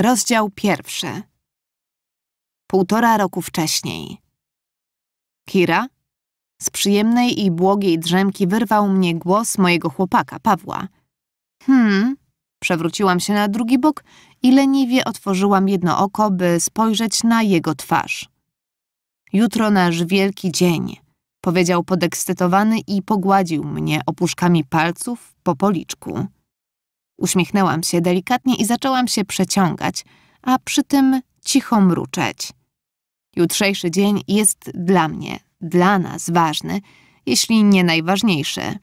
Rozdział pierwszy. Półtora roku wcześniej. Kira? Z przyjemnej i błogiej drzemki wyrwał mnie głos mojego chłopaka, Pawła. Hmm. Przewróciłam się na drugi bok i leniwie otworzyłam jedno oko, by spojrzeć na jego twarz. Jutro nasz wielki dzień, powiedział podekscytowany i pogładził mnie opuszkami palców po policzku. Uśmiechnęłam się delikatnie i zaczęłam się przeciągać, a przy tym cicho mruczeć. Jutrzejszy dzień jest dla mnie, dla nas ważny, jeśli nie najważniejszy.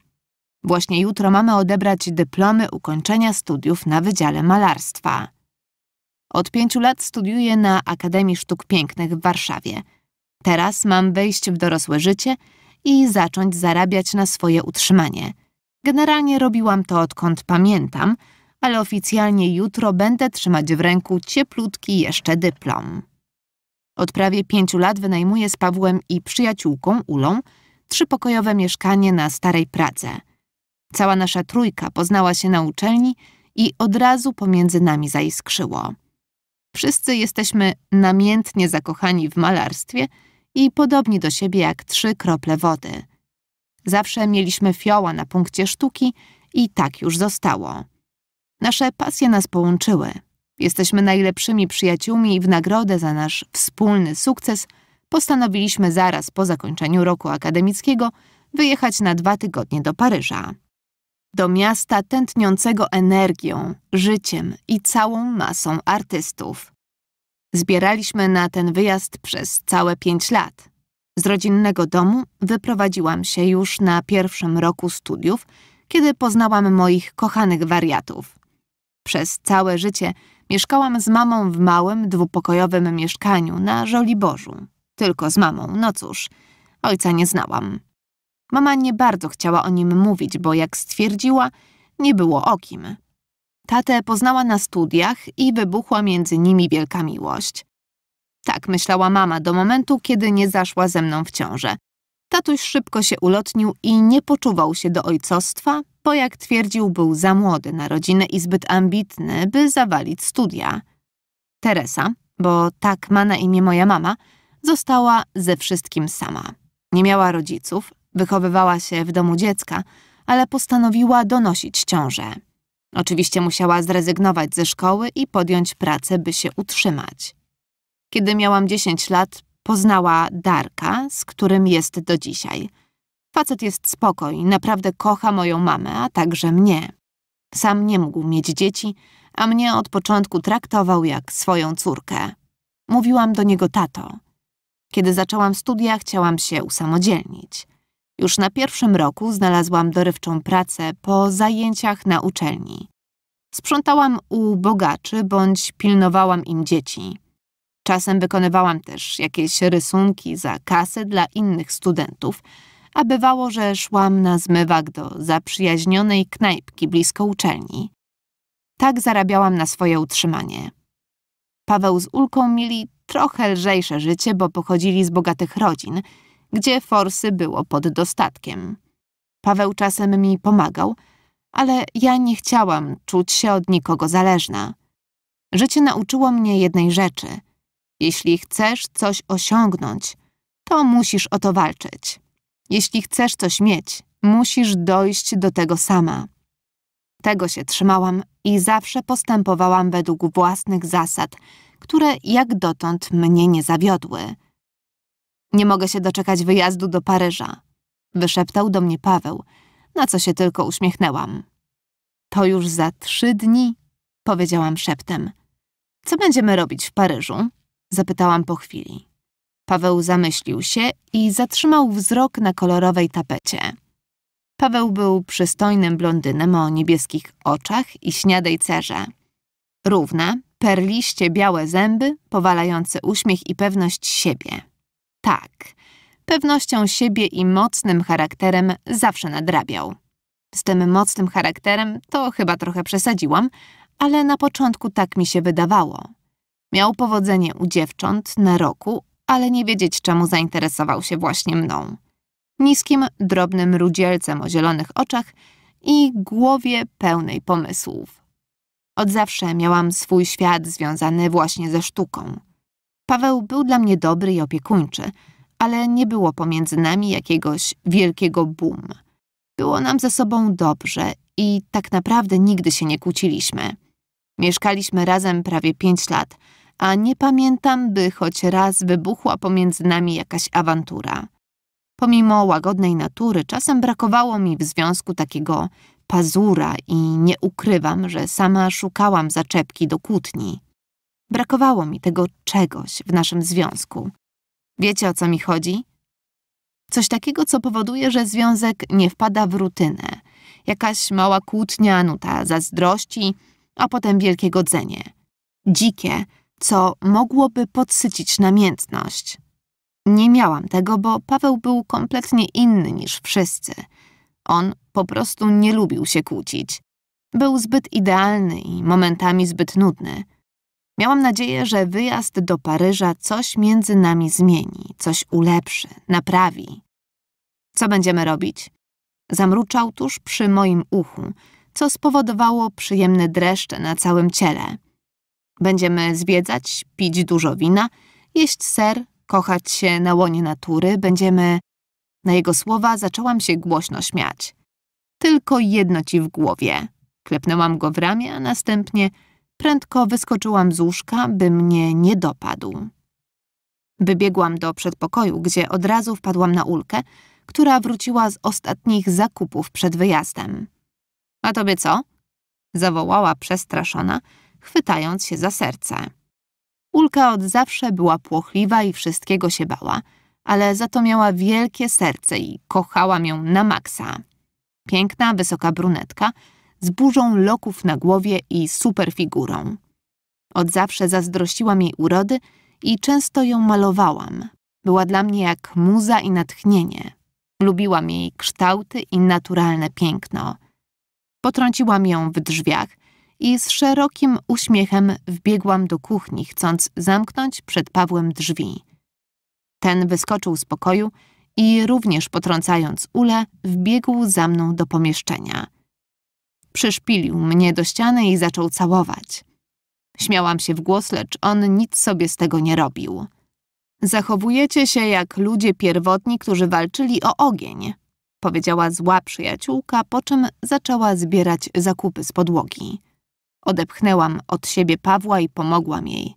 Właśnie jutro mamy odebrać dyplomy ukończenia studiów na Wydziale Malarstwa. Od pięciu lat studiuję na Akademii Sztuk Pięknych w Warszawie. Teraz mam wejść w dorosłe życie i zacząć zarabiać na swoje utrzymanie – Generalnie robiłam to odkąd pamiętam, ale oficjalnie jutro będę trzymać w ręku cieplutki jeszcze dyplom. Od prawie pięciu lat wynajmuję z Pawłem i przyjaciółką Ulą trzypokojowe mieszkanie na starej Pradze. Cała nasza trójka poznała się na uczelni i od razu pomiędzy nami zaiskrzyło. Wszyscy jesteśmy namiętnie zakochani w malarstwie i podobni do siebie jak trzy krople wody – Zawsze mieliśmy fioła na punkcie sztuki i tak już zostało. Nasze pasje nas połączyły. Jesteśmy najlepszymi przyjaciółmi i w nagrodę za nasz wspólny sukces postanowiliśmy zaraz po zakończeniu roku akademickiego wyjechać na dwa tygodnie do Paryża. Do miasta tętniącego energią, życiem i całą masą artystów. Zbieraliśmy na ten wyjazd przez całe pięć lat – z rodzinnego domu wyprowadziłam się już na pierwszym roku studiów, kiedy poznałam moich kochanych wariatów. Przez całe życie mieszkałam z mamą w małym, dwupokojowym mieszkaniu na Żoliborzu. Tylko z mamą, no cóż, ojca nie znałam. Mama nie bardzo chciała o nim mówić, bo jak stwierdziła, nie było o kim. Tatę poznała na studiach i wybuchła między nimi wielka miłość. Tak myślała mama do momentu, kiedy nie zaszła ze mną w ciążę. Tatuś szybko się ulotnił i nie poczuwał się do ojcostwa, bo jak twierdził, był za młody na rodzinę i zbyt ambitny, by zawalić studia. Teresa, bo tak ma na imię moja mama, została ze wszystkim sama. Nie miała rodziców, wychowywała się w domu dziecka, ale postanowiła donosić ciążę. Oczywiście musiała zrezygnować ze szkoły i podjąć pracę, by się utrzymać. Kiedy miałam 10 lat, poznała Darka, z którym jest do dzisiaj. Facet jest spokojny, naprawdę kocha moją mamę, a także mnie. Sam nie mógł mieć dzieci, a mnie od początku traktował jak swoją córkę. Mówiłam do niego tato. Kiedy zaczęłam studia, chciałam się usamodzielnić. Już na pierwszym roku znalazłam dorywczą pracę po zajęciach na uczelni. Sprzątałam u bogaczy bądź pilnowałam im dzieci. Czasem wykonywałam też jakieś rysunki za kasę dla innych studentów, a bywało, że szłam na zmywak do zaprzyjaźnionej knajpki blisko uczelni. Tak zarabiałam na swoje utrzymanie. Paweł z Ulką mieli trochę lżejsze życie, bo pochodzili z bogatych rodzin, gdzie forsy było pod dostatkiem. Paweł czasem mi pomagał, ale ja nie chciałam czuć się od nikogo zależna. Życie nauczyło mnie jednej rzeczy – jeśli chcesz coś osiągnąć, to musisz o to walczyć. Jeśli chcesz coś mieć, musisz dojść do tego sama. Tego się trzymałam i zawsze postępowałam według własnych zasad, które jak dotąd mnie nie zawiodły. Nie mogę się doczekać wyjazdu do Paryża, wyszeptał do mnie Paweł, na co się tylko uśmiechnęłam. To już za trzy dni, powiedziałam szeptem. Co będziemy robić w Paryżu? Zapytałam po chwili. Paweł zamyślił się i zatrzymał wzrok na kolorowej tapecie. Paweł był przystojnym blondynem o niebieskich oczach i śniadej cerze. Równe, perliście białe zęby, powalający uśmiech i pewność siebie. Tak, pewnością siebie i mocnym charakterem zawsze nadrabiał. Z tym mocnym charakterem to chyba trochę przesadziłam, ale na początku tak mi się wydawało. Miał powodzenie u dziewcząt na roku, ale nie wiedzieć czemu zainteresował się właśnie mną. Niskim, drobnym rudzielcem o zielonych oczach i głowie pełnej pomysłów. Od zawsze miałam swój świat związany właśnie ze sztuką. Paweł był dla mnie dobry i opiekuńczy, ale nie było pomiędzy nami jakiegoś wielkiego boom. Było nam ze sobą dobrze i tak naprawdę nigdy się nie kłóciliśmy. Mieszkaliśmy razem prawie pięć lat – a nie pamiętam, by choć raz wybuchła pomiędzy nami jakaś awantura. Pomimo łagodnej natury, czasem brakowało mi w związku takiego pazura i nie ukrywam, że sama szukałam zaczepki do kłótni. Brakowało mi tego czegoś w naszym związku. Wiecie o co mi chodzi? Coś takiego, co powoduje, że związek nie wpada w rutynę. Jakaś mała kłótnia, nuta zazdrości, a potem wielkie godzenie. Dzikie, co mogłoby podsycić namiętność. Nie miałam tego, bo Paweł był kompletnie inny niż wszyscy. On po prostu nie lubił się kłócić. Był zbyt idealny i momentami zbyt nudny. Miałam nadzieję, że wyjazd do Paryża coś między nami zmieni, coś ulepszy, naprawi. Co będziemy robić? Zamruczał tuż przy moim uchu, co spowodowało przyjemne dreszcze na całym ciele. Będziemy zwiedzać, pić dużo wina, jeść ser, kochać się na łonie natury, będziemy. Na jego słowa zaczęłam się głośno śmiać. Tylko jedno ci w głowie. Klepnęłam go w ramię, a następnie prędko wyskoczyłam z łóżka, by mnie nie dopadł. Wybiegłam do przedpokoju, gdzie od razu wpadłam na ulkę, która wróciła z ostatnich zakupów przed wyjazdem. A tobie co? zawołała przestraszona chwytając się za serce. Ulka od zawsze była płochliwa i wszystkiego się bała, ale za to miała wielkie serce i kochałam ją na maksa. Piękna, wysoka brunetka z burzą loków na głowie i super figurą. Od zawsze zazdrościłam jej urody i często ją malowałam. Była dla mnie jak muza i natchnienie. Lubiłam jej kształty i naturalne piękno. Potrąciłam ją w drzwiach i z szerokim uśmiechem wbiegłam do kuchni, chcąc zamknąć przed Pawłem drzwi. Ten wyskoczył z pokoju i również potrącając Ule wbiegł za mną do pomieszczenia. Przyszpilił mnie do ściany i zaczął całować. Śmiałam się w głos, lecz on nic sobie z tego nie robił. Zachowujecie się jak ludzie pierwotni, którzy walczyli o ogień, powiedziała zła przyjaciółka, po czym zaczęła zbierać zakupy z podłogi. Odepchnęłam od siebie Pawła i pomogłam jej.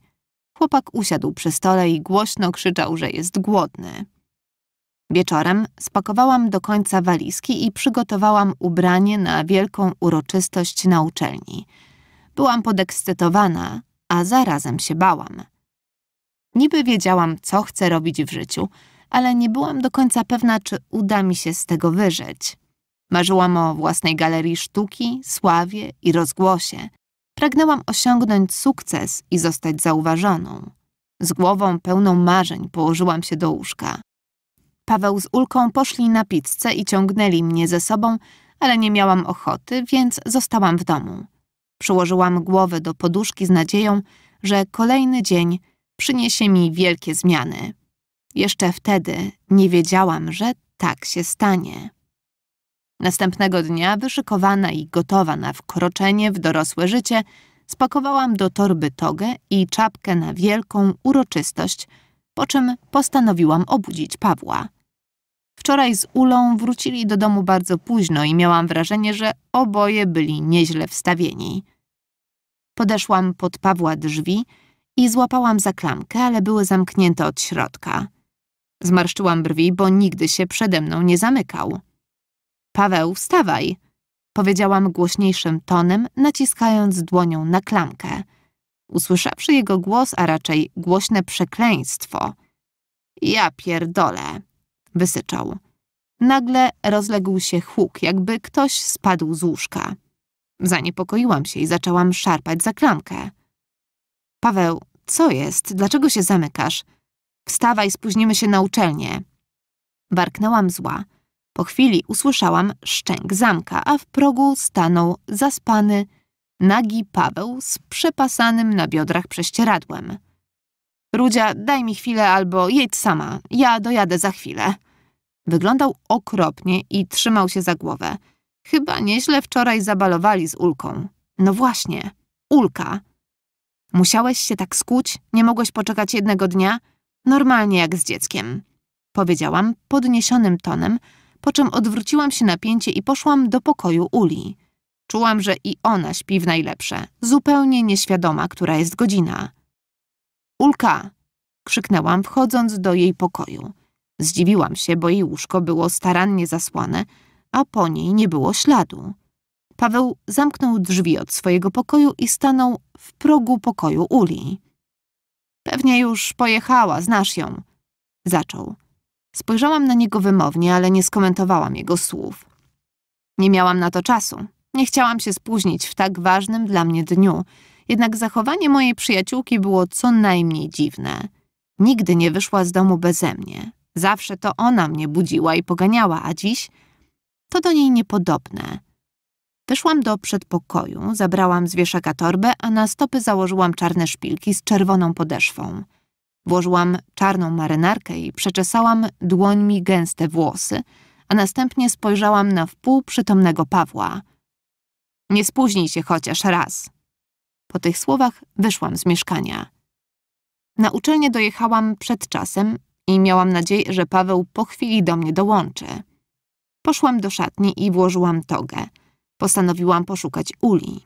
Chłopak usiadł przy stole i głośno krzyczał, że jest głodny. Wieczorem spakowałam do końca walizki i przygotowałam ubranie na wielką uroczystość na uczelni. Byłam podekscytowana, a zarazem się bałam. Niby wiedziałam, co chcę robić w życiu, ale nie byłam do końca pewna, czy uda mi się z tego wyżyć. Marzyłam o własnej galerii sztuki, sławie i rozgłosie. Pragnęłam osiągnąć sukces i zostać zauważoną. Z głową pełną marzeń położyłam się do łóżka. Paweł z Ulką poszli na pizzę i ciągnęli mnie ze sobą, ale nie miałam ochoty, więc zostałam w domu. Przyłożyłam głowę do poduszki z nadzieją, że kolejny dzień przyniesie mi wielkie zmiany. Jeszcze wtedy nie wiedziałam, że tak się stanie. Następnego dnia, wyszykowana i gotowa na wkroczenie w dorosłe życie, spakowałam do torby togę i czapkę na wielką uroczystość, po czym postanowiłam obudzić Pawła. Wczoraj z Ulą wrócili do domu bardzo późno i miałam wrażenie, że oboje byli nieźle wstawieni. Podeszłam pod Pawła drzwi i złapałam za klamkę, ale były zamknięte od środka. Zmarszczyłam brwi, bo nigdy się przede mną nie zamykał. Paweł, wstawaj! Powiedziałam głośniejszym tonem, naciskając dłonią na klamkę. Usłyszawszy jego głos, a raczej głośne przekleństwo. Ja pierdolę! Wysyczał. Nagle rozległ się huk, jakby ktoś spadł z łóżka. Zaniepokoiłam się i zaczęłam szarpać za klamkę. Paweł, co jest? Dlaczego się zamykasz? Wstawaj, spóźnimy się na uczelnię. Warknęłam zła. Po chwili usłyszałam szczęk zamka, a w progu stanął zaspany, nagi Paweł z przepasanym na biodrach prześcieradłem. Rudzia, daj mi chwilę albo jedź sama, ja dojadę za chwilę. Wyglądał okropnie i trzymał się za głowę. Chyba nieźle wczoraj zabalowali z Ulką. No właśnie, Ulka. Musiałeś się tak skuć? Nie mogłeś poczekać jednego dnia? Normalnie jak z dzieckiem. Powiedziałam podniesionym tonem, po czym odwróciłam się na pięcie i poszłam do pokoju Uli. Czułam, że i ona śpi w najlepsze, zupełnie nieświadoma, która jest godzina. Ulka! krzyknęłam, wchodząc do jej pokoju. Zdziwiłam się, bo jej łóżko było starannie zasłane, a po niej nie było śladu. Paweł zamknął drzwi od swojego pokoju i stanął w progu pokoju Uli. Pewnie już pojechała, znasz ją, zaczął. Spojrzałam na niego wymownie, ale nie skomentowałam jego słów. Nie miałam na to czasu. Nie chciałam się spóźnić w tak ważnym dla mnie dniu, jednak zachowanie mojej przyjaciółki było co najmniej dziwne. Nigdy nie wyszła z domu beze mnie. Zawsze to ona mnie budziła i poganiała, a dziś to do niej niepodobne. Wyszłam do przedpokoju, zabrałam z wieszaka torbę, a na stopy założyłam czarne szpilki z czerwoną podeszwą – Włożyłam czarną marynarkę i przeczesałam dłońmi gęste włosy, a następnie spojrzałam na wpół przytomnego Pawła. Nie spóźnij się chociaż raz. Po tych słowach wyszłam z mieszkania. Na uczelnię dojechałam przed czasem i miałam nadzieję, że Paweł po chwili do mnie dołączy. Poszłam do szatni i włożyłam togę. Postanowiłam poszukać uli.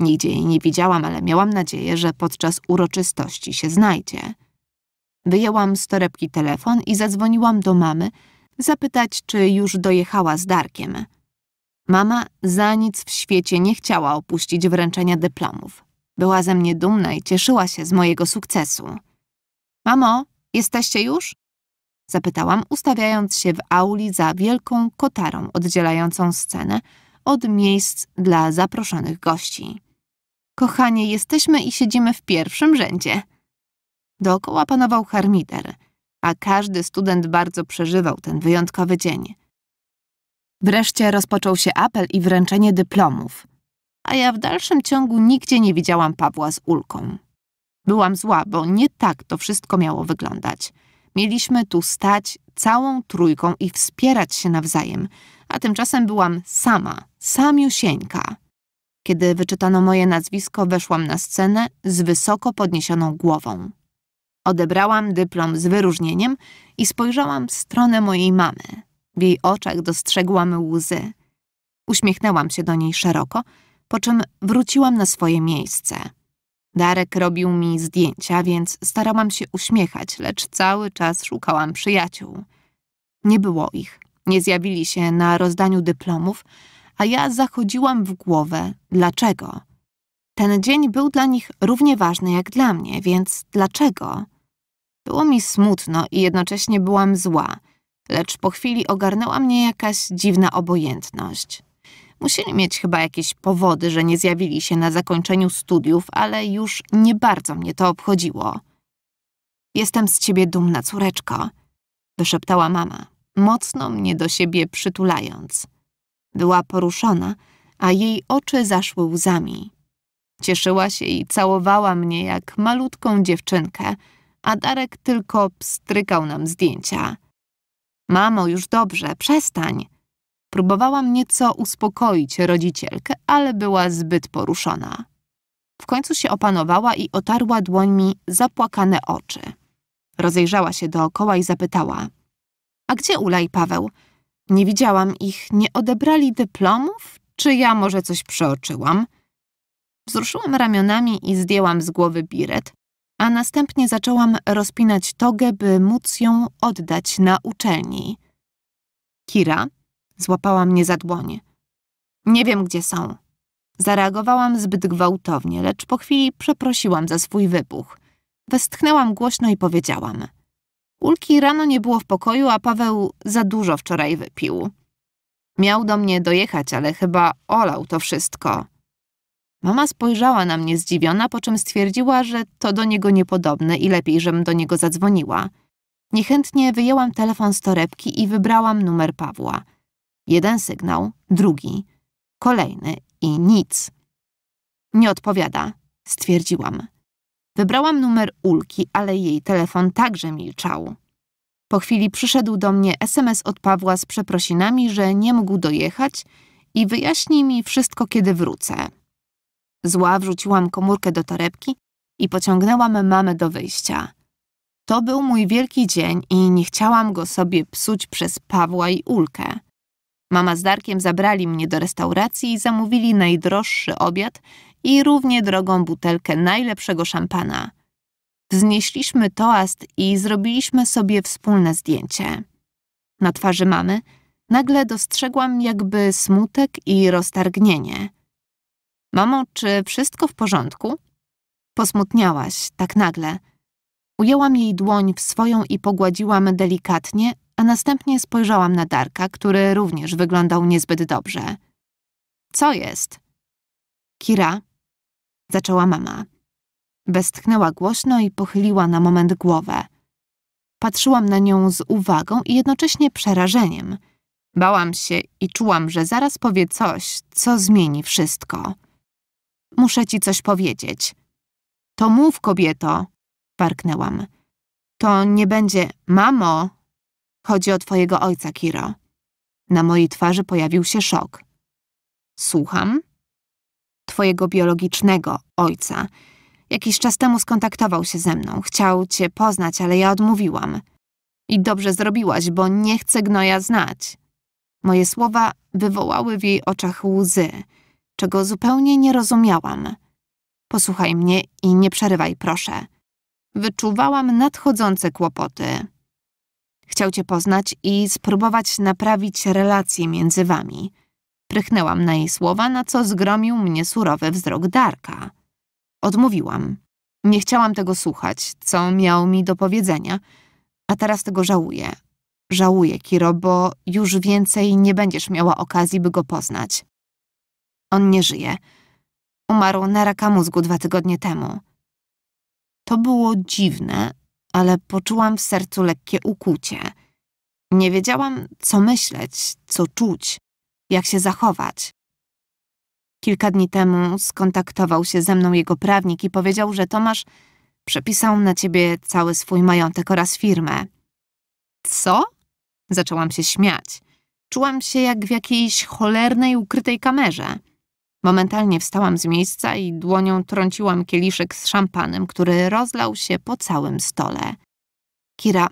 Nigdzie jej nie widziałam, ale miałam nadzieję, że podczas uroczystości się znajdzie. Wyjęłam z torebki telefon i zadzwoniłam do mamy, zapytać, czy już dojechała z Darkiem. Mama za nic w świecie nie chciała opuścić wręczenia dyplomów. Była ze mnie dumna i cieszyła się z mojego sukcesu. Mamo, jesteście już? Zapytałam, ustawiając się w auli za wielką kotarą oddzielającą scenę od miejsc dla zaproszonych gości. Kochanie, jesteśmy i siedzimy w pierwszym rzędzie, Dookoła panował harmider, a każdy student bardzo przeżywał ten wyjątkowy dzień. Wreszcie rozpoczął się apel i wręczenie dyplomów, a ja w dalszym ciągu nigdzie nie widziałam Pawła z ulką. Byłam zła, bo nie tak to wszystko miało wyglądać. Mieliśmy tu stać całą trójką i wspierać się nawzajem, a tymczasem byłam sama, samiusieńka. Kiedy wyczytano moje nazwisko, weszłam na scenę z wysoko podniesioną głową. Odebrałam dyplom z wyróżnieniem i spojrzałam w stronę mojej mamy. W jej oczach dostrzegłam łzy. Uśmiechnęłam się do niej szeroko, po czym wróciłam na swoje miejsce. Darek robił mi zdjęcia, więc starałam się uśmiechać, lecz cały czas szukałam przyjaciół. Nie było ich. Nie zjawili się na rozdaniu dyplomów, a ja zachodziłam w głowę, dlaczego. Ten dzień był dla nich równie ważny jak dla mnie, więc dlaczego? Było mi smutno i jednocześnie byłam zła, lecz po chwili ogarnęła mnie jakaś dziwna obojętność. Musieli mieć chyba jakieś powody, że nie zjawili się na zakończeniu studiów, ale już nie bardzo mnie to obchodziło. Jestem z ciebie dumna, córeczko, wyszeptała mama, mocno mnie do siebie przytulając. Była poruszona, a jej oczy zaszły łzami. Cieszyła się i całowała mnie jak malutką dziewczynkę, a Darek tylko pstrykał nam zdjęcia. Mamo, już dobrze, przestań. Próbowałam nieco uspokoić rodzicielkę, ale była zbyt poruszona. W końcu się opanowała i otarła dłońmi zapłakane oczy. Rozejrzała się dookoła i zapytała: A gdzie Ula i Paweł? Nie widziałam ich, nie odebrali dyplomów? Czy ja może coś przeoczyłam? Wzruszyłam ramionami i zdjęłam z głowy biret, a następnie zaczęłam rozpinać togę, by móc ją oddać na uczelni. Kira złapała mnie za dłonie. Nie wiem, gdzie są. Zareagowałam zbyt gwałtownie, lecz po chwili przeprosiłam za swój wybuch. Westchnęłam głośno i powiedziałam. Ulki rano nie było w pokoju, a Paweł za dużo wczoraj wypił. Miał do mnie dojechać, ale chyba olał to wszystko. Mama spojrzała na mnie zdziwiona, po czym stwierdziła, że to do niego niepodobne i lepiej, żebym do niego zadzwoniła. Niechętnie wyjęłam telefon z torebki i wybrałam numer Pawła. Jeden sygnał, drugi, kolejny i nic. Nie odpowiada, stwierdziłam. Wybrałam numer Ulki, ale jej telefon także milczał. Po chwili przyszedł do mnie SMS od Pawła z przeprosinami, że nie mógł dojechać i wyjaśni mi wszystko, kiedy wrócę. Zła wrzuciłam komórkę do torebki i pociągnęłam mamę do wyjścia. To był mój wielki dzień i nie chciałam go sobie psuć przez Pawła i Ulkę. Mama z Darkiem zabrali mnie do restauracji i zamówili najdroższy obiad i równie drogą butelkę najlepszego szampana. Wznieśliśmy toast i zrobiliśmy sobie wspólne zdjęcie. Na twarzy mamy nagle dostrzegłam jakby smutek i roztargnienie – Mamo, czy wszystko w porządku? Posmutniałaś, tak nagle. Ujęłam jej dłoń w swoją i pogładziłam delikatnie, a następnie spojrzałam na Darka, który również wyglądał niezbyt dobrze. Co jest? Kira, zaczęła mama. Westchnęła głośno i pochyliła na moment głowę. Patrzyłam na nią z uwagą i jednocześnie przerażeniem. Bałam się i czułam, że zaraz powie coś, co zmieni wszystko. Muszę ci coś powiedzieć. To mów, kobieto, warknęłam. To nie będzie mamo. Chodzi o twojego ojca, Kiro. Na mojej twarzy pojawił się szok. Słucham? Twojego biologicznego ojca. Jakiś czas temu skontaktował się ze mną. Chciał cię poznać, ale ja odmówiłam. I dobrze zrobiłaś, bo nie chcę gnoja znać. Moje słowa wywołały w jej oczach łzy czego zupełnie nie rozumiałam. Posłuchaj mnie i nie przerywaj, proszę. Wyczuwałam nadchodzące kłopoty. Chciał cię poznać i spróbować naprawić relacje między wami. Prychnęłam na jej słowa, na co zgromił mnie surowy wzrok Darka. Odmówiłam. Nie chciałam tego słuchać, co miał mi do powiedzenia, a teraz tego żałuję. Żałuję, Kiro, bo już więcej nie będziesz miała okazji, by go poznać. On nie żyje. Umarł na raka mózgu dwa tygodnie temu. To było dziwne, ale poczułam w sercu lekkie ukłucie. Nie wiedziałam, co myśleć, co czuć, jak się zachować. Kilka dni temu skontaktował się ze mną jego prawnik i powiedział, że Tomasz przepisał na ciebie cały swój majątek oraz firmę. Co? Zaczęłam się śmiać. Czułam się jak w jakiejś cholernej, ukrytej kamerze. Momentalnie wstałam z miejsca i dłonią trąciłam kieliszek z szampanem, który rozlał się po całym stole. Kira,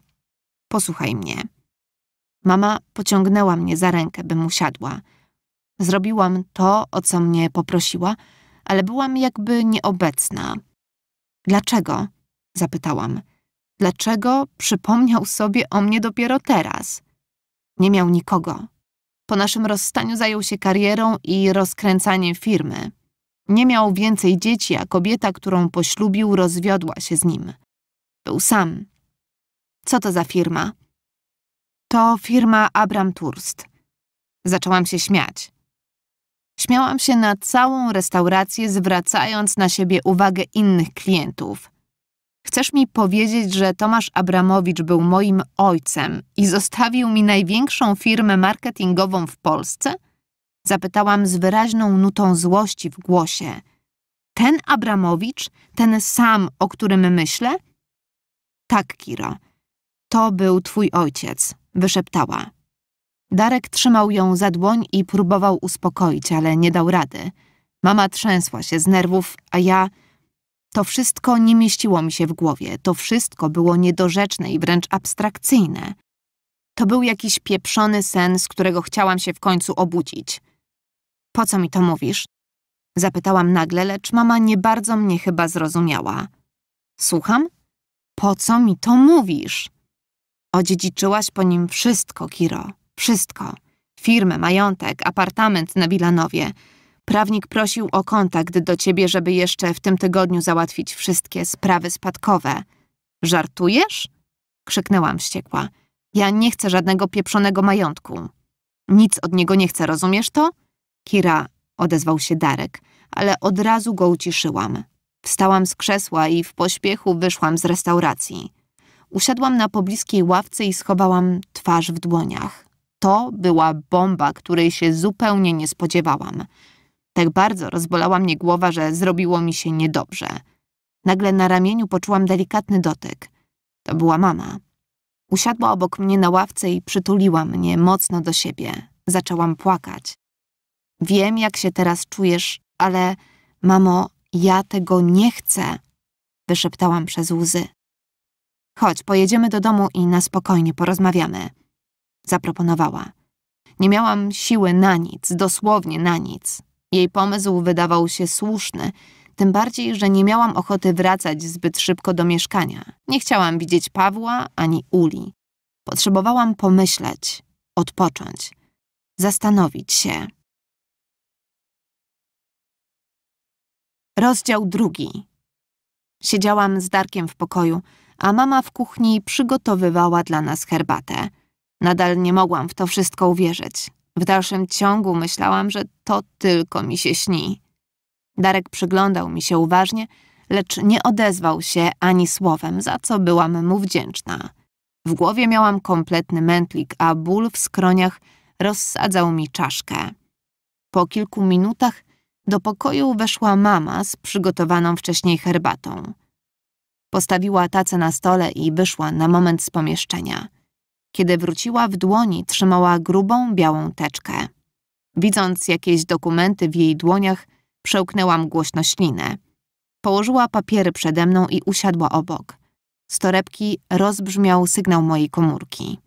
posłuchaj mnie. Mama pociągnęła mnie za rękę, bym usiadła. Zrobiłam to, o co mnie poprosiła, ale byłam jakby nieobecna. Dlaczego? zapytałam. Dlaczego przypomniał sobie o mnie dopiero teraz? Nie miał nikogo, po naszym rozstaniu zajął się karierą i rozkręcaniem firmy. Nie miał więcej dzieci, a kobieta, którą poślubił, rozwiodła się z nim. Był sam. Co to za firma? To firma Abram Turst. Zaczęłam się śmiać. Śmiałam się na całą restaurację, zwracając na siebie uwagę innych klientów – Chcesz mi powiedzieć, że Tomasz Abramowicz był moim ojcem i zostawił mi największą firmę marketingową w Polsce? Zapytałam z wyraźną nutą złości w głosie. Ten Abramowicz, ten sam, o którym myślę? Tak, Kiro. To był twój ojciec, wyszeptała. Darek trzymał ją za dłoń i próbował uspokoić, ale nie dał rady. Mama trzęsła się z nerwów, a ja to wszystko nie mieściło mi się w głowie, to wszystko było niedorzeczne i wręcz abstrakcyjne. To był jakiś pieprzony sen, z którego chciałam się w końcu obudzić. Po co mi to mówisz? Zapytałam nagle, lecz mama nie bardzo mnie chyba zrozumiała. Słucham? Po co mi to mówisz? Odziedziczyłaś po nim wszystko, Kiro. Wszystko. Firmę, majątek, apartament na Wilanowie – Prawnik prosił o kontakt do ciebie, żeby jeszcze w tym tygodniu załatwić wszystkie sprawy spadkowe. Żartujesz? Krzyknęłam wściekła. Ja nie chcę żadnego pieprzonego majątku. Nic od niego nie chcę, rozumiesz to? Kira, odezwał się Darek, ale od razu go uciszyłam. Wstałam z krzesła i w pośpiechu wyszłam z restauracji. Usiadłam na pobliskiej ławce i schowałam twarz w dłoniach. To była bomba, której się zupełnie nie spodziewałam. Tak bardzo rozbolała mnie głowa, że zrobiło mi się niedobrze. Nagle na ramieniu poczułam delikatny dotyk. To była mama. Usiadła obok mnie na ławce i przytuliła mnie mocno do siebie. Zaczęłam płakać. Wiem, jak się teraz czujesz, ale mamo, ja tego nie chcę, wyszeptałam przez łzy. Chodź, pojedziemy do domu i na spokojnie porozmawiamy, zaproponowała. Nie miałam siły na nic, dosłownie na nic. Jej pomysł wydawał się słuszny, tym bardziej, że nie miałam ochoty wracać zbyt szybko do mieszkania. Nie chciałam widzieć Pawła ani Uli. Potrzebowałam pomyśleć, odpocząć, zastanowić się. Rozdział drugi. Siedziałam z Darkiem w pokoju, a mama w kuchni przygotowywała dla nas herbatę. Nadal nie mogłam w to wszystko uwierzyć. W dalszym ciągu myślałam, że to tylko mi się śni. Darek przyglądał mi się uważnie, lecz nie odezwał się ani słowem, za co byłam mu wdzięczna. W głowie miałam kompletny mętlik, a ból w skroniach rozsadzał mi czaszkę. Po kilku minutach do pokoju weszła mama z przygotowaną wcześniej herbatą. Postawiła tacę na stole i wyszła na moment z pomieszczenia. Kiedy wróciła, w dłoni trzymała grubą, białą teczkę. Widząc jakieś dokumenty w jej dłoniach, przełknęłam głośno ślinę. Położyła papiery przede mną i usiadła obok. Z torebki rozbrzmiał sygnał mojej komórki.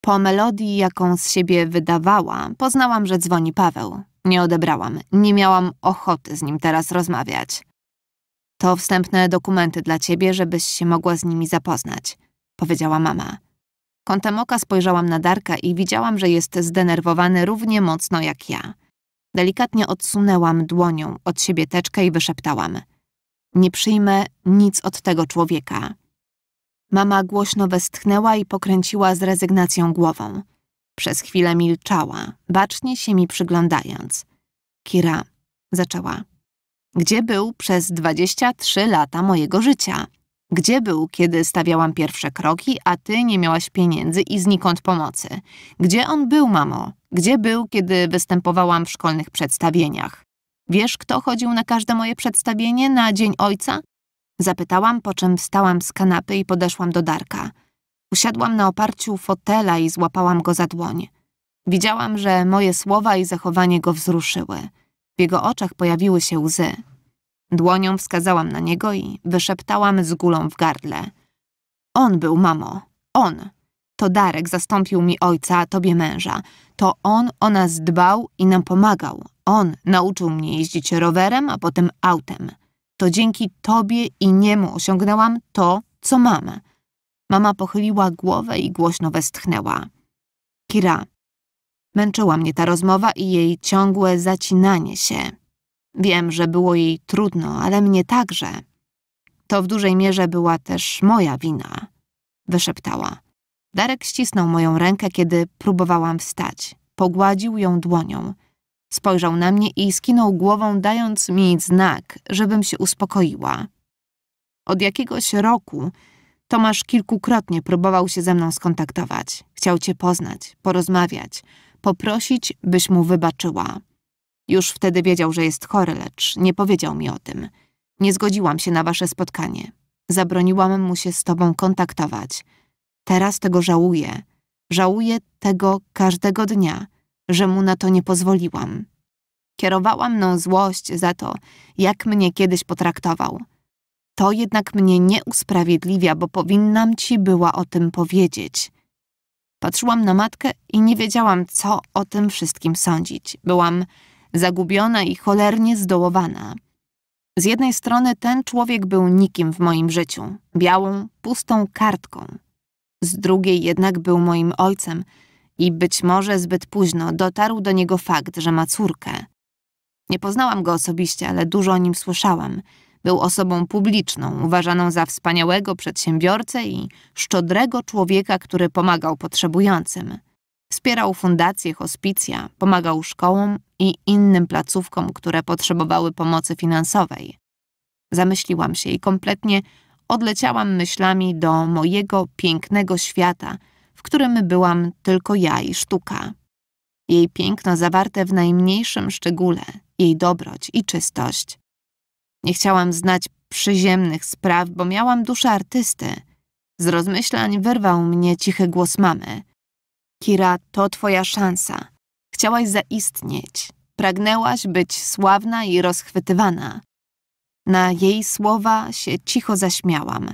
Po melodii, jaką z siebie wydawała, poznałam, że dzwoni Paweł. Nie odebrałam, nie miałam ochoty z nim teraz rozmawiać. To wstępne dokumenty dla ciebie, żebyś się mogła z nimi zapoznać, powiedziała mama. Kątem oka spojrzałam na Darka i widziałam, że jest zdenerwowany równie mocno jak ja. Delikatnie odsunęłam dłonią od siebie teczkę i wyszeptałam. Nie przyjmę nic od tego człowieka. Mama głośno westchnęła i pokręciła z rezygnacją głową. Przez chwilę milczała, bacznie się mi przyglądając. Kira zaczęła. Gdzie był przez 23 lata mojego życia? Gdzie był, kiedy stawiałam pierwsze kroki, a ty nie miałaś pieniędzy i znikąd pomocy? Gdzie on był, mamo? Gdzie był, kiedy występowałam w szkolnych przedstawieniach? Wiesz, kto chodził na każde moje przedstawienie na Dzień Ojca? Zapytałam, po czym wstałam z kanapy i podeszłam do Darka. Usiadłam na oparciu fotela i złapałam go za dłoń. Widziałam, że moje słowa i zachowanie go wzruszyły. W jego oczach pojawiły się łzy. Dłonią wskazałam na niego i wyszeptałam z gulą w gardle. On był, mamo. On. To Darek zastąpił mi ojca, a tobie męża. To on o nas dbał i nam pomagał. On nauczył mnie jeździć rowerem, a potem autem. To dzięki tobie i niemu osiągnęłam to, co mam. Mama pochyliła głowę i głośno westchnęła. Kira. Męczyła mnie ta rozmowa i jej ciągłe zacinanie się. Wiem, że było jej trudno, ale mnie także. To w dużej mierze była też moja wina, wyszeptała. Darek ścisnął moją rękę, kiedy próbowałam wstać. Pogładził ją dłonią. Spojrzał na mnie i skinął głową, dając mi znak, żebym się uspokoiła. Od jakiegoś roku Tomasz kilkukrotnie próbował się ze mną skontaktować. Chciał cię poznać, porozmawiać, poprosić, byś mu wybaczyła. Już wtedy wiedział, że jest chory, lecz nie powiedział mi o tym. Nie zgodziłam się na wasze spotkanie. Zabroniłam mu się z tobą kontaktować. Teraz tego żałuję. Żałuję tego każdego dnia, że mu na to nie pozwoliłam. Kierowała mną złość za to, jak mnie kiedyś potraktował. To jednak mnie nie usprawiedliwia, bo powinnam ci była o tym powiedzieć. Patrzyłam na matkę i nie wiedziałam, co o tym wszystkim sądzić. Byłam zagubiona i cholernie zdołowana. Z jednej strony ten człowiek był nikim w moim życiu, białą, pustą kartką. Z drugiej jednak był moim ojcem i być może zbyt późno dotarł do niego fakt, że ma córkę. Nie poznałam go osobiście, ale dużo o nim słyszałam. Był osobą publiczną, uważaną za wspaniałego przedsiębiorcę i szczodrego człowieka, który pomagał potrzebującym. Wspierał fundacje, hospicja, pomagał szkołom i innym placówkom, które potrzebowały pomocy finansowej. Zamyśliłam się i kompletnie odleciałam myślami do mojego pięknego świata, w którym byłam tylko ja i sztuka. Jej piękno zawarte w najmniejszym szczególe, jej dobroć i czystość. Nie chciałam znać przyziemnych spraw, bo miałam duszę artysty. Z rozmyślań wyrwał mnie cichy głos mamy – Kira, to twoja szansa. Chciałaś zaistnieć. Pragnęłaś być sławna i rozchwytywana. Na jej słowa się cicho zaśmiałam.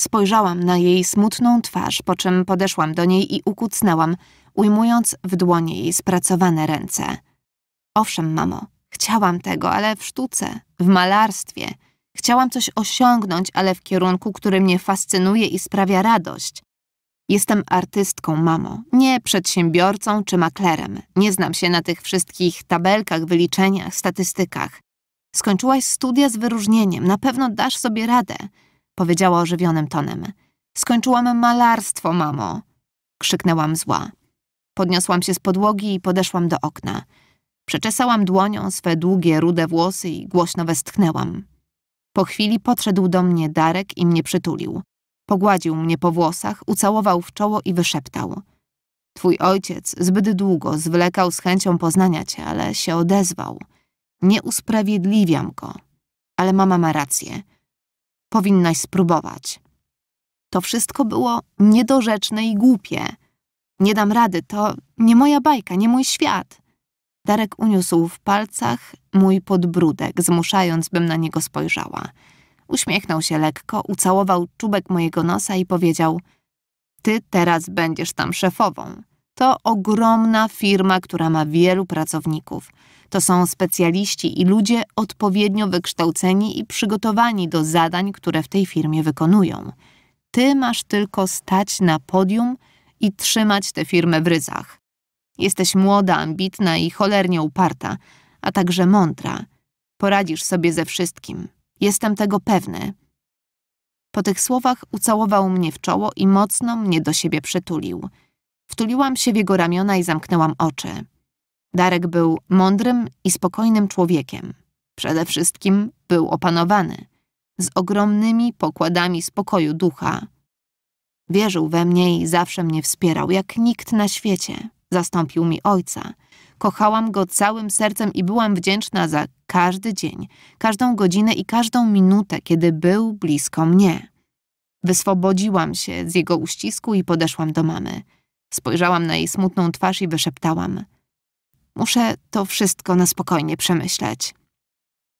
Spojrzałam na jej smutną twarz, po czym podeszłam do niej i ukucnęłam, ujmując w dłonie jej spracowane ręce. Owszem, mamo, chciałam tego, ale w sztuce, w malarstwie. Chciałam coś osiągnąć, ale w kierunku, który mnie fascynuje i sprawia radość. Jestem artystką, mamo, nie przedsiębiorcą czy maklerem. Nie znam się na tych wszystkich tabelkach, wyliczeniach, statystykach. Skończyłaś studia z wyróżnieniem, na pewno dasz sobie radę, powiedziała ożywionym tonem. Skończyłam malarstwo, mamo, krzyknęłam zła. Podniosłam się z podłogi i podeszłam do okna. Przeczesałam dłonią swe długie, rude włosy i głośno westchnęłam. Po chwili podszedł do mnie Darek i mnie przytulił. Pogładził mnie po włosach, ucałował w czoło i wyszeptał. Twój ojciec zbyt długo zwlekał z chęcią poznania cię, ale się odezwał. Nie usprawiedliwiam go, ale mama ma rację. Powinnaś spróbować. To wszystko było niedorzeczne i głupie. Nie dam rady, to nie moja bajka, nie mój świat. Darek uniósł w palcach mój podbródek, zmuszając, bym na niego spojrzała. Uśmiechnął się lekko, ucałował czubek mojego nosa i powiedział Ty teraz będziesz tam szefową. To ogromna firma, która ma wielu pracowników. To są specjaliści i ludzie odpowiednio wykształceni i przygotowani do zadań, które w tej firmie wykonują. Ty masz tylko stać na podium i trzymać tę firmę w ryzach. Jesteś młoda, ambitna i cholernie uparta, a także mądra. Poradzisz sobie ze wszystkim. Jestem tego pewny. Po tych słowach ucałował mnie w czoło i mocno mnie do siebie przytulił. Wtuliłam się w jego ramiona i zamknęłam oczy. Darek był mądrym i spokojnym człowiekiem. Przede wszystkim był opanowany, z ogromnymi pokładami spokoju ducha. Wierzył we mnie i zawsze mnie wspierał, jak nikt na świecie. Zastąpił mi ojca. Kochałam go całym sercem i byłam wdzięczna za każdy dzień, każdą godzinę i każdą minutę, kiedy był blisko mnie. Wyswobodziłam się z jego uścisku i podeszłam do mamy. Spojrzałam na jej smutną twarz i wyszeptałam. Muszę to wszystko na spokojnie przemyśleć.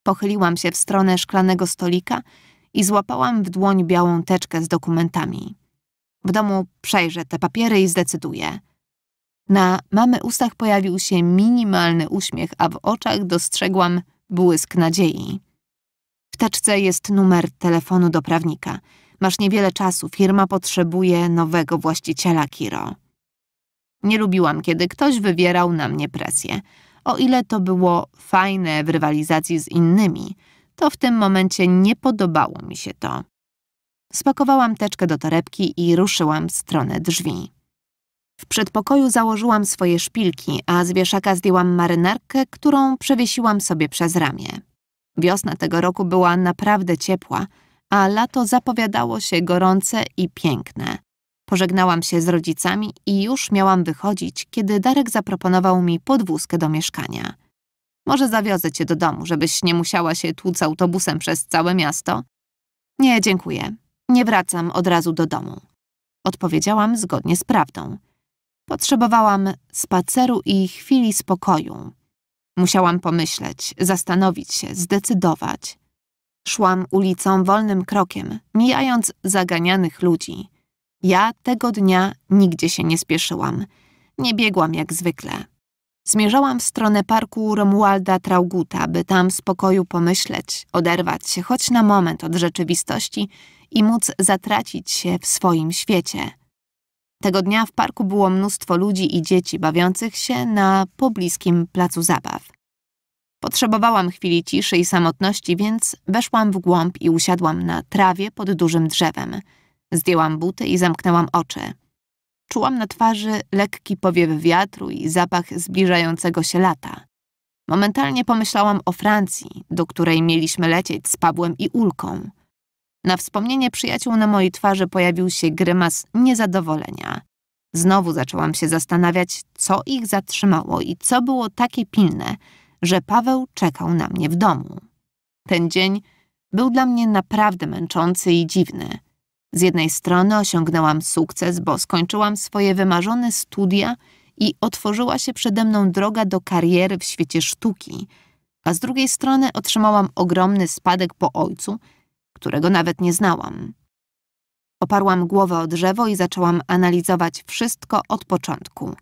Pochyliłam się w stronę szklanego stolika i złapałam w dłoń białą teczkę z dokumentami. W domu przejrzę te papiery i zdecyduję. Na mamy ustach pojawił się minimalny uśmiech, a w oczach dostrzegłam błysk nadziei. W teczce jest numer telefonu do prawnika. Masz niewiele czasu, firma potrzebuje nowego właściciela, Kiro. Nie lubiłam, kiedy ktoś wywierał na mnie presję. O ile to było fajne w rywalizacji z innymi, to w tym momencie nie podobało mi się to. Spakowałam teczkę do torebki i ruszyłam w stronę drzwi. W przedpokoju założyłam swoje szpilki, a z wieszaka zdjęłam marynarkę, którą przewiesiłam sobie przez ramię. Wiosna tego roku była naprawdę ciepła, a lato zapowiadało się gorące i piękne. Pożegnałam się z rodzicami i już miałam wychodzić, kiedy Darek zaproponował mi podwózkę do mieszkania. Może zawiozę cię do domu, żebyś nie musiała się tłuc autobusem przez całe miasto? Nie, dziękuję. Nie wracam od razu do domu. Odpowiedziałam zgodnie z prawdą. Potrzebowałam spaceru i chwili spokoju. Musiałam pomyśleć, zastanowić się, zdecydować. Szłam ulicą wolnym krokiem, mijając zaganianych ludzi. Ja tego dnia nigdzie się nie spieszyłam. Nie biegłam jak zwykle. Zmierzałam w stronę parku Romualda Trauguta, by tam spokoju pomyśleć, oderwać się choć na moment od rzeczywistości i móc zatracić się w swoim świecie. Tego dnia w parku było mnóstwo ludzi i dzieci bawiących się na pobliskim placu zabaw. Potrzebowałam chwili ciszy i samotności, więc weszłam w głąb i usiadłam na trawie pod dużym drzewem. Zdjęłam buty i zamknęłam oczy. Czułam na twarzy lekki powiew wiatru i zapach zbliżającego się lata. Momentalnie pomyślałam o Francji, do której mieliśmy lecieć z Pabłem i Ulką. Na wspomnienie przyjaciół na mojej twarzy pojawił się grymas niezadowolenia. Znowu zaczęłam się zastanawiać, co ich zatrzymało i co było takie pilne, że Paweł czekał na mnie w domu. Ten dzień był dla mnie naprawdę męczący i dziwny. Z jednej strony osiągnęłam sukces, bo skończyłam swoje wymarzone studia i otworzyła się przede mną droga do kariery w świecie sztuki, a z drugiej strony otrzymałam ogromny spadek po ojcu – którego nawet nie znałam. Oparłam głowę o drzewo i zaczęłam analizować wszystko od początku.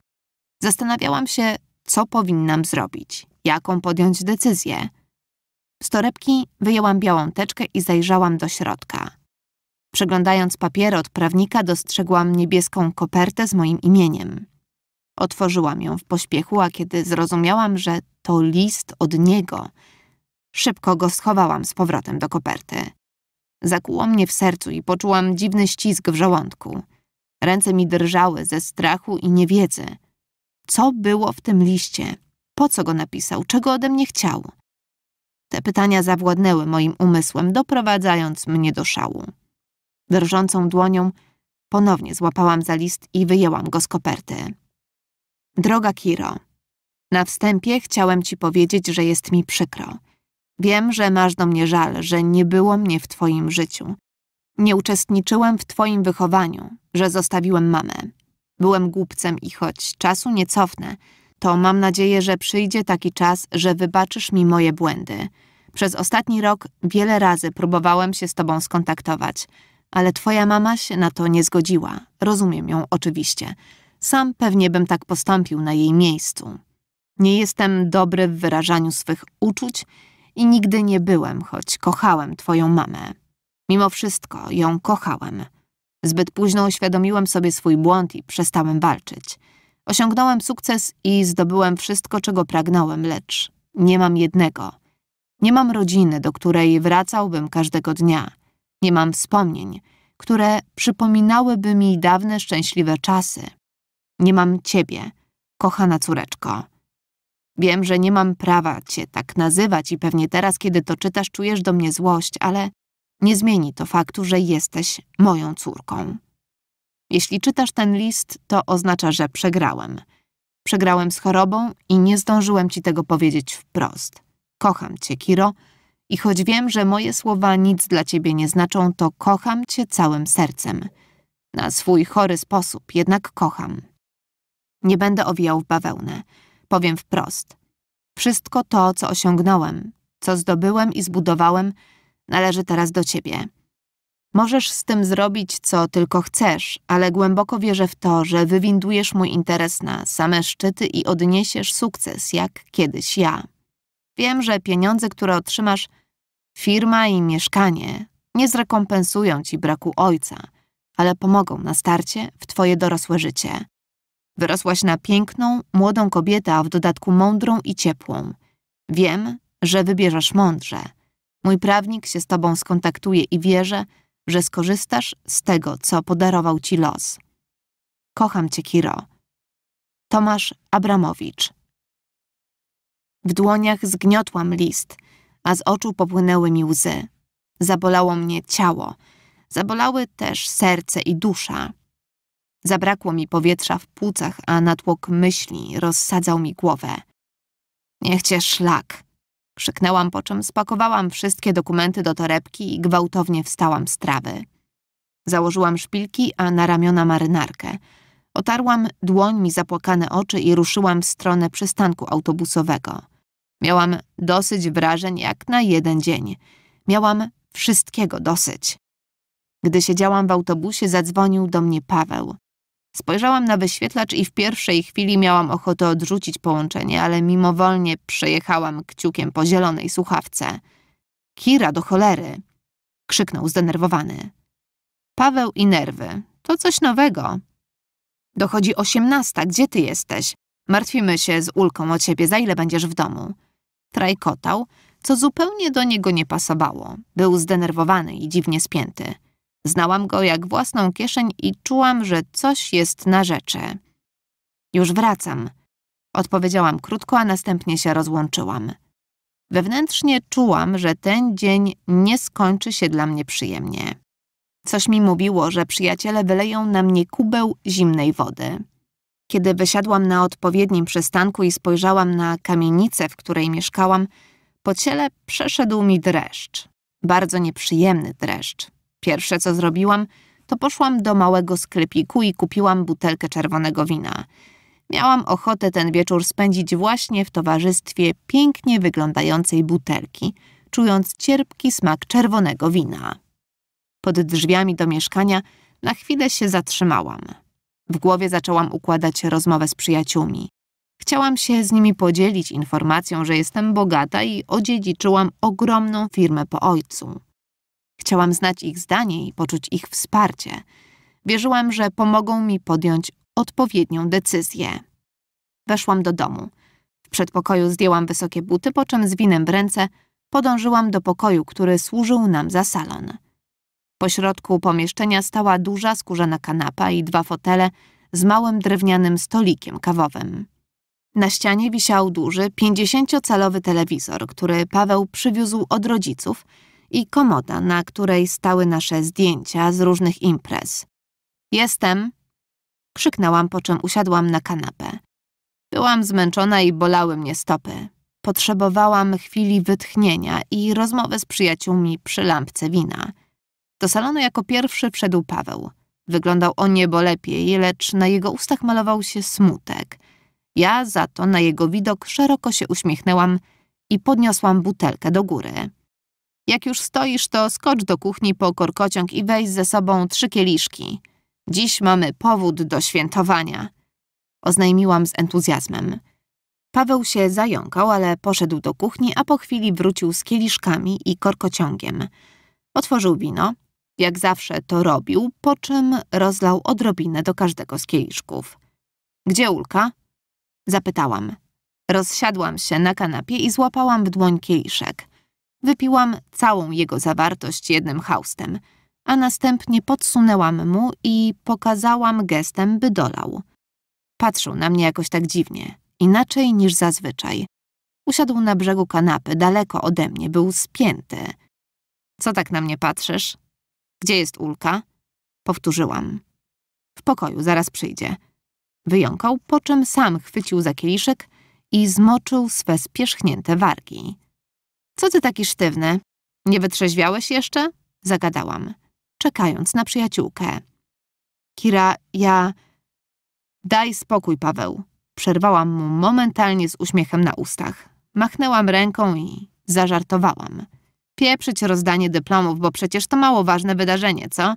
Zastanawiałam się, co powinnam zrobić, jaką podjąć decyzję. Z torebki wyjęłam białą teczkę i zajrzałam do środka. Przeglądając papiery od prawnika, dostrzegłam niebieską kopertę z moim imieniem. Otworzyłam ją w pośpiechu, a kiedy zrozumiałam, że to list od niego, szybko go schowałam z powrotem do koperty. Zakuło mnie w sercu i poczułam dziwny ścisk w żołądku. Ręce mi drżały ze strachu i niewiedzy. Co było w tym liście? Po co go napisał? Czego ode mnie chciał? Te pytania zawładnęły moim umysłem, doprowadzając mnie do szału. Drżącą dłonią ponownie złapałam za list i wyjęłam go z koperty. Droga Kiro, na wstępie chciałem ci powiedzieć, że jest mi przykro. Wiem, że masz do mnie żal, że nie było mnie w twoim życiu. Nie uczestniczyłem w twoim wychowaniu, że zostawiłem mamę. Byłem głupcem i choć czasu nie cofnę, to mam nadzieję, że przyjdzie taki czas, że wybaczysz mi moje błędy. Przez ostatni rok wiele razy próbowałem się z tobą skontaktować, ale twoja mama się na to nie zgodziła. Rozumiem ją oczywiście. Sam pewnie bym tak postąpił na jej miejscu. Nie jestem dobry w wyrażaniu swych uczuć i nigdy nie byłem, choć kochałem twoją mamę. Mimo wszystko ją kochałem. Zbyt późno uświadomiłem sobie swój błąd i przestałem walczyć. Osiągnąłem sukces i zdobyłem wszystko, czego pragnąłem, lecz nie mam jednego. Nie mam rodziny, do której wracałbym każdego dnia. Nie mam wspomnień, które przypominałyby mi dawne szczęśliwe czasy. Nie mam ciebie, kochana córeczko. Wiem, że nie mam prawa cię tak nazywać i pewnie teraz, kiedy to czytasz, czujesz do mnie złość, ale nie zmieni to faktu, że jesteś moją córką. Jeśli czytasz ten list, to oznacza, że przegrałem. Przegrałem z chorobą i nie zdążyłem ci tego powiedzieć wprost. Kocham cię, Kiro, i choć wiem, że moje słowa nic dla ciebie nie znaczą, to kocham cię całym sercem. Na swój chory sposób, jednak kocham. Nie będę owijał w bawełnę. Powiem wprost. Wszystko to, co osiągnąłem, co zdobyłem i zbudowałem, należy teraz do ciebie. Możesz z tym zrobić, co tylko chcesz, ale głęboko wierzę w to, że wywindujesz mój interes na same szczyty i odniesiesz sukces, jak kiedyś ja. Wiem, że pieniądze, które otrzymasz, firma i mieszkanie, nie zrekompensują ci braku ojca, ale pomogą na starcie w twoje dorosłe życie. Wyrosłaś na piękną, młodą kobietę, a w dodatku mądrą i ciepłą. Wiem, że wybierzesz mądrze. Mój prawnik się z tobą skontaktuje i wierzę, że skorzystasz z tego, co podarował ci los. Kocham cię, Kiro. Tomasz Abramowicz. W dłoniach zgniotłam list, a z oczu popłynęły mi łzy. Zabolało mnie ciało. Zabolały też serce i dusza. Zabrakło mi powietrza w płucach, a natłok myśli rozsadzał mi głowę. Niech cię szlak! Krzyknęłam, po czym spakowałam wszystkie dokumenty do torebki i gwałtownie wstałam z trawy. Założyłam szpilki, a na ramiona marynarkę. Otarłam dłońmi zapłakane oczy i ruszyłam w stronę przystanku autobusowego. Miałam dosyć wrażeń jak na jeden dzień. Miałam wszystkiego dosyć. Gdy siedziałam w autobusie, zadzwonił do mnie Paweł. Spojrzałam na wyświetlacz i w pierwszej chwili miałam ochotę odrzucić połączenie, ale mimowolnie przejechałam kciukiem po zielonej słuchawce. Kira do cholery! krzyknął zdenerwowany. Paweł i nerwy. To coś nowego. Dochodzi osiemnasta, gdzie ty jesteś? Martwimy się z ulką o ciebie, za ile będziesz w domu. Trajkotał, co zupełnie do niego nie pasowało. Był zdenerwowany i dziwnie spięty. Znałam go jak własną kieszeń i czułam, że coś jest na rzeczy. Już wracam. Odpowiedziałam krótko, a następnie się rozłączyłam. Wewnętrznie czułam, że ten dzień nie skończy się dla mnie przyjemnie. Coś mi mówiło, że przyjaciele wyleją na mnie kubeł zimnej wody. Kiedy wysiadłam na odpowiednim przystanku i spojrzałam na kamienicę, w której mieszkałam, po ciele przeszedł mi dreszcz. Bardzo nieprzyjemny dreszcz. Pierwsze, co zrobiłam, to poszłam do małego sklepiku i kupiłam butelkę czerwonego wina. Miałam ochotę ten wieczór spędzić właśnie w towarzystwie pięknie wyglądającej butelki, czując cierpki smak czerwonego wina. Pod drzwiami do mieszkania na chwilę się zatrzymałam. W głowie zaczęłam układać rozmowę z przyjaciółmi. Chciałam się z nimi podzielić informacją, że jestem bogata i odziedziczyłam ogromną firmę po ojcu. Chciałam znać ich zdanie i poczuć ich wsparcie. Wierzyłam, że pomogą mi podjąć odpowiednią decyzję. Weszłam do domu. W przedpokoju zdjęłam wysokie buty, po czym z winem w ręce podążyłam do pokoju, który służył nam za salon. Po środku pomieszczenia stała duża skórzana kanapa i dwa fotele z małym drewnianym stolikiem kawowym. Na ścianie wisiał duży, pięćdziesięciocalowy telewizor, który Paweł przywiózł od rodziców – i komoda, na której stały nasze zdjęcia z różnych imprez. Jestem! Krzyknęłam, po czym usiadłam na kanapę. Byłam zmęczona i bolały mnie stopy. Potrzebowałam chwili wytchnienia i rozmowy z przyjaciółmi przy lampce wina. Do salonu jako pierwszy wszedł Paweł. Wyglądał o niebo lepiej, lecz na jego ustach malował się smutek. Ja za to na jego widok szeroko się uśmiechnęłam i podniosłam butelkę do góry. Jak już stoisz, to skocz do kuchni po korkociąg i weź ze sobą trzy kieliszki. Dziś mamy powód do świętowania. Oznajmiłam z entuzjazmem. Paweł się zająkał, ale poszedł do kuchni, a po chwili wrócił z kieliszkami i korkociągiem. Otworzył wino, jak zawsze to robił, po czym rozlał odrobinę do każdego z kieliszków. Gdzie Ulka? Zapytałam. Rozsiadłam się na kanapie i złapałam w dłoń kieliszek. Wypiłam całą jego zawartość jednym haustem, a następnie podsunęłam mu i pokazałam gestem, by dolał. Patrzył na mnie jakoś tak dziwnie, inaczej niż zazwyczaj. Usiadł na brzegu kanapy, daleko ode mnie, był spięty. Co tak na mnie patrzysz? Gdzie jest Ulka? Powtórzyłam. W pokoju, zaraz przyjdzie. Wyjąkał, po czym sam chwycił za kieliszek i zmoczył swe spierzchnięte wargi. Co ty taki sztywny? Nie wytrzeźwiałeś jeszcze? Zagadałam, czekając na przyjaciółkę. Kira, ja... Daj spokój, Paweł. Przerwałam mu momentalnie z uśmiechem na ustach. Machnęłam ręką i zażartowałam. Pieprzyć rozdanie dyplomów, bo przecież to mało ważne wydarzenie, co?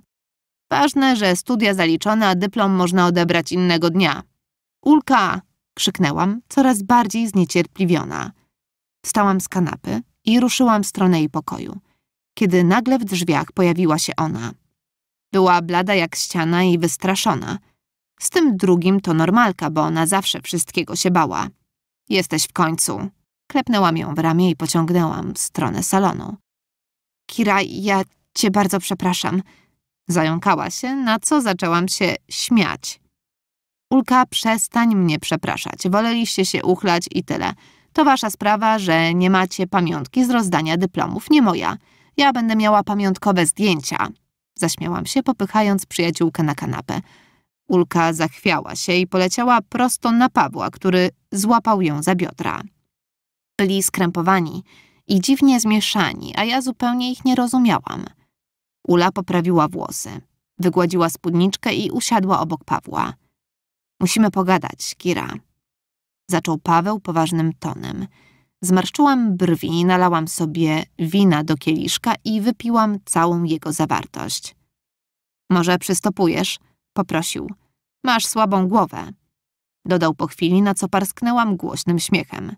Ważne, że studia zaliczone, a dyplom można odebrać innego dnia. Ulka! krzyknęłam, coraz bardziej zniecierpliwiona. Wstałam z kanapy, i ruszyłam w stronę jej pokoju, kiedy nagle w drzwiach pojawiła się ona. Była blada jak ściana i wystraszona. Z tym drugim to normalka, bo ona zawsze wszystkiego się bała. Jesteś w końcu. Klepnęłam ją w ramię i pociągnęłam w stronę salonu. Kira, ja cię bardzo przepraszam. Zająkała się, na co zaczęłam się śmiać. Ulka, przestań mnie przepraszać. Woleliście się uchlać i tyle. To wasza sprawa, że nie macie pamiątki z rozdania dyplomów, nie moja. Ja będę miała pamiątkowe zdjęcia. Zaśmiałam się, popychając przyjaciółkę na kanapę. Ulka zachwiała się i poleciała prosto na Pawła, który złapał ją za biodra. Byli skrępowani i dziwnie zmieszani, a ja zupełnie ich nie rozumiałam. Ula poprawiła włosy, wygładziła spódniczkę i usiadła obok Pawła. Musimy pogadać, Kira zaczął Paweł poważnym tonem. Zmarszczyłam brwi, nalałam sobie wina do kieliszka i wypiłam całą jego zawartość. Może przystopujesz? poprosił. Masz słabą głowę. Dodał po chwili, na co parsknęłam głośnym śmiechem.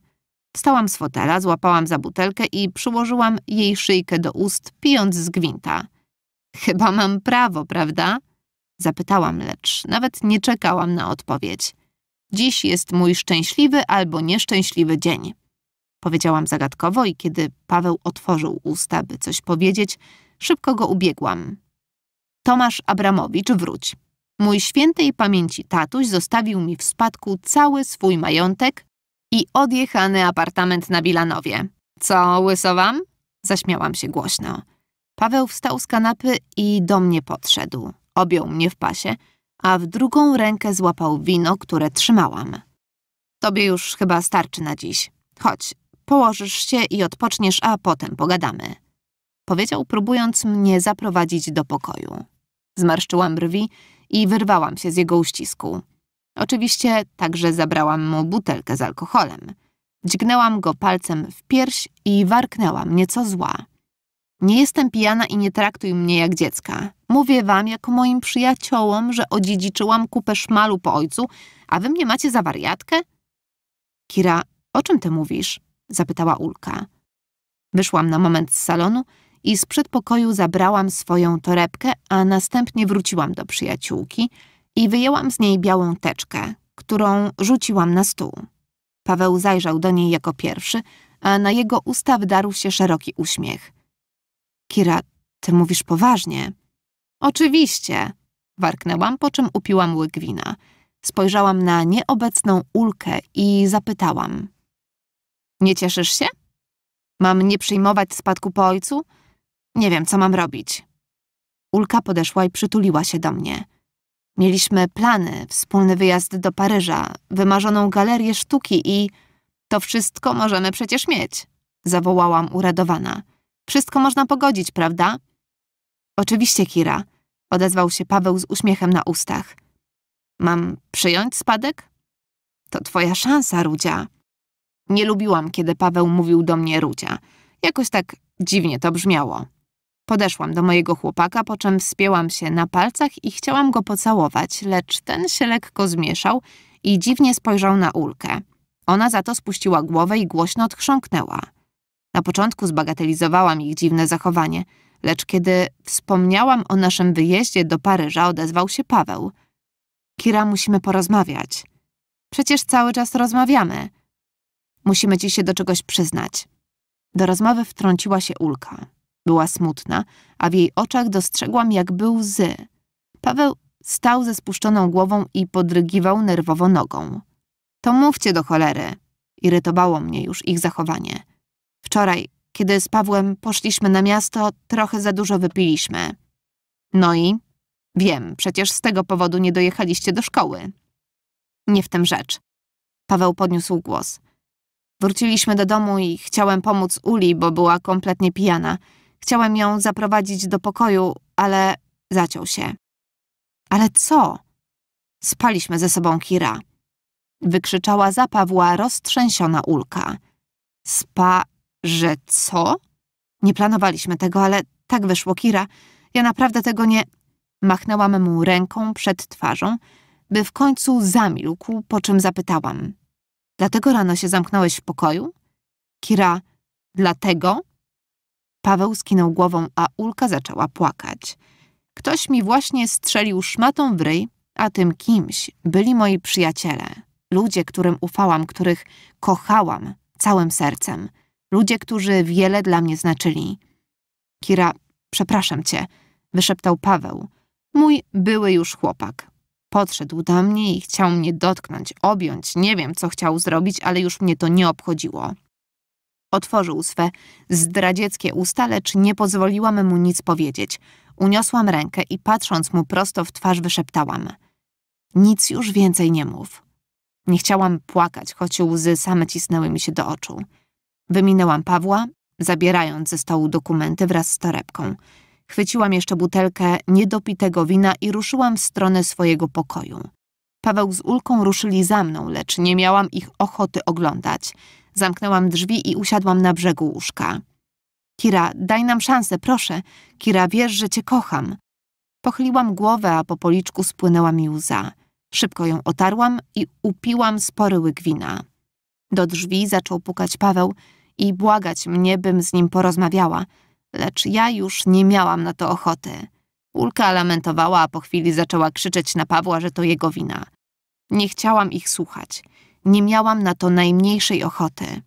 Wstałam z fotela, złapałam za butelkę i przyłożyłam jej szyjkę do ust, pijąc z gwinta. Chyba mam prawo, prawda? Zapytałam, lecz nawet nie czekałam na odpowiedź. Dziś jest mój szczęśliwy albo nieszczęśliwy dzień. Powiedziałam zagadkowo i kiedy Paweł otworzył usta, by coś powiedzieć, szybko go ubiegłam. Tomasz Abramowicz, wróć. Mój świętej pamięci tatuś zostawił mi w spadku cały swój majątek i odjechany apartament na Bilanowie. Co, łysowam? Zaśmiałam się głośno. Paweł wstał z kanapy i do mnie podszedł. Objął mnie w pasie – a w drugą rękę złapał wino, które trzymałam. Tobie już chyba starczy na dziś. Chodź, położysz się i odpoczniesz, a potem pogadamy. Powiedział, próbując mnie zaprowadzić do pokoju. Zmarszczyłam brwi i wyrwałam się z jego uścisku. Oczywiście także zabrałam mu butelkę z alkoholem. Dźgnęłam go palcem w pierś i warknęłam nieco zła. Nie jestem pijana i nie traktuj mnie jak dziecka. Mówię wam, jako moim przyjaciołom, że odziedziczyłam kupę szmalu po ojcu, a wy mnie macie za wariatkę? Kira, o czym ty mówisz? zapytała Ulka. Wyszłam na moment z salonu i z przedpokoju zabrałam swoją torebkę, a następnie wróciłam do przyjaciółki i wyjęłam z niej białą teczkę, którą rzuciłam na stół. Paweł zajrzał do niej jako pierwszy, a na jego usta wdarł się szeroki uśmiech. Kira, ty mówisz poważnie. Oczywiście, warknęłam, po czym upiłam łyk wina. Spojrzałam na nieobecną ulkę i zapytałam. Nie cieszysz się? Mam nie przyjmować spadku po ojcu? Nie wiem, co mam robić. Ulka podeszła i przytuliła się do mnie. Mieliśmy plany, wspólny wyjazd do Paryża, wymarzoną galerię sztuki i... To wszystko możemy przecież mieć, zawołałam uradowana. Wszystko można pogodzić, prawda? Oczywiście, Kira, odezwał się Paweł z uśmiechem na ustach. Mam przyjąć spadek? To twoja szansa, Rudzia. Nie lubiłam, kiedy Paweł mówił do mnie Rudzia. Jakoś tak dziwnie to brzmiało. Podeszłam do mojego chłopaka, po czym wspięłam się na palcach i chciałam go pocałować, lecz ten się lekko zmieszał i dziwnie spojrzał na Ulkę. Ona za to spuściła głowę i głośno odchrząknęła. Na początku zbagatelizowałam ich dziwne zachowanie, lecz kiedy wspomniałam o naszym wyjeździe do Paryża, odezwał się Paweł. Kira, musimy porozmawiać. Przecież cały czas rozmawiamy. Musimy ci się do czegoś przyznać. Do rozmowy wtrąciła się Ulka. Była smutna, a w jej oczach dostrzegłam, jak był łzy. Paweł stał ze spuszczoną głową i podrygiwał nerwowo nogą. To mówcie do cholery. Irytowało mnie już ich zachowanie. Wczoraj kiedy z Pawłem poszliśmy na miasto, trochę za dużo wypiliśmy. No i? Wiem, przecież z tego powodu nie dojechaliście do szkoły. Nie w tym rzecz. Paweł podniósł głos. Wróciliśmy do domu i chciałem pomóc Uli, bo była kompletnie pijana. Chciałem ją zaprowadzić do pokoju, ale zaciął się. Ale co? Spaliśmy ze sobą Kira. Wykrzyczała za Pawła roztrzęsiona Ulka. Spa że co? Nie planowaliśmy tego, ale tak wyszło, Kira. Ja naprawdę tego nie... Machnęłam mu ręką przed twarzą, by w końcu zamilkł, po czym zapytałam. Dlatego rano się zamknąłeś w pokoju? Kira, dlatego? Paweł skinął głową, a Ulka zaczęła płakać. Ktoś mi właśnie strzelił szmatą w ryj, a tym kimś byli moi przyjaciele. Ludzie, którym ufałam, których kochałam całym sercem – Ludzie, którzy wiele dla mnie znaczyli. Kira, przepraszam cię, wyszeptał Paweł. Mój były już chłopak. Podszedł do mnie i chciał mnie dotknąć, objąć. Nie wiem, co chciał zrobić, ale już mnie to nie obchodziło. Otworzył swe zdradzieckie usta, lecz nie pozwoliłam mu nic powiedzieć. Uniosłam rękę i patrząc mu prosto w twarz wyszeptałam. Nic już więcej nie mów. Nie chciałam płakać, choć łzy same cisnęły mi się do oczu. Wyminęłam Pawła, zabierając ze stołu dokumenty wraz z torebką. Chwyciłam jeszcze butelkę niedopitego wina i ruszyłam w stronę swojego pokoju. Paweł z Ulką ruszyli za mną, lecz nie miałam ich ochoty oglądać. Zamknęłam drzwi i usiadłam na brzegu łóżka. Kira, daj nam szansę, proszę. Kira, wiesz, że cię kocham. Pochyliłam głowę, a po policzku spłynęła mi łza. Szybko ją otarłam i upiłam spory łyk wina. Do drzwi zaczął pukać Paweł, i błagać mnie, bym z nim porozmawiała, lecz ja już nie miałam na to ochoty. Ulka lamentowała, a po chwili zaczęła krzyczeć na Pawła, że to jego wina. Nie chciałam ich słuchać. Nie miałam na to najmniejszej ochoty.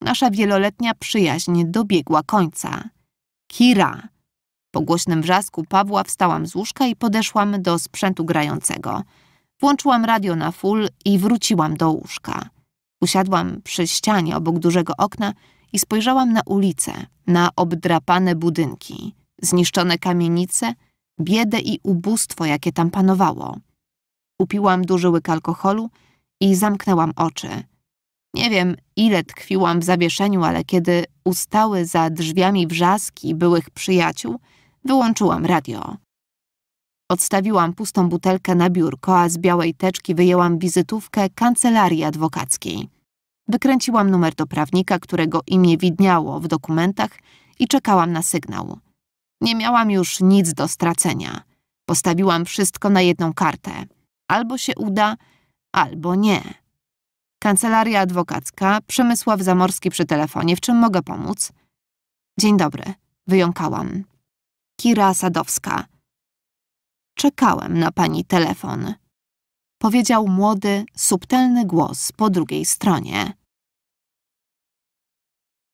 Nasza wieloletnia przyjaźń dobiegła końca. Kira! Po głośnym wrzasku Pawła wstałam z łóżka i podeszłam do sprzętu grającego. Włączyłam radio na full i wróciłam do łóżka. Usiadłam przy ścianie obok dużego okna i spojrzałam na ulicę, na obdrapane budynki, zniszczone kamienice, biedę i ubóstwo, jakie tam panowało. Upiłam duży łyk alkoholu i zamknęłam oczy. Nie wiem, ile tkwiłam w zawieszeniu, ale kiedy ustały za drzwiami wrzaski byłych przyjaciół, wyłączyłam radio. Odstawiłam pustą butelkę na biurko, a z białej teczki wyjęłam wizytówkę kancelarii adwokackiej. Wykręciłam numer do prawnika, którego imię widniało w dokumentach i czekałam na sygnał. Nie miałam już nic do stracenia. Postawiłam wszystko na jedną kartę. Albo się uda, albo nie. Kancelaria adwokacka, Przemysław Zamorski przy telefonie, w czym mogę pomóc? Dzień dobry, wyjąkałam. Kira Sadowska. Czekałem na pani telefon. Powiedział młody, subtelny głos po drugiej stronie.